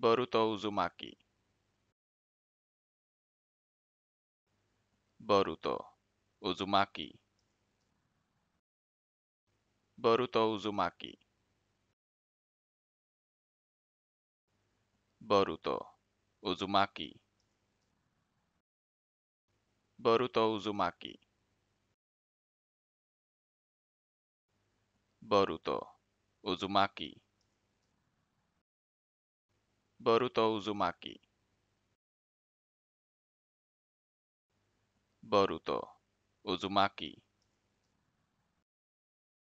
Boruto Uzumaki Boruto Uzumaki Boruto Uzumaki Boruto Uzumaki Boruto Uzumaki Boruto Uzumaki Boruto Uzumaki Boruto Uzumaki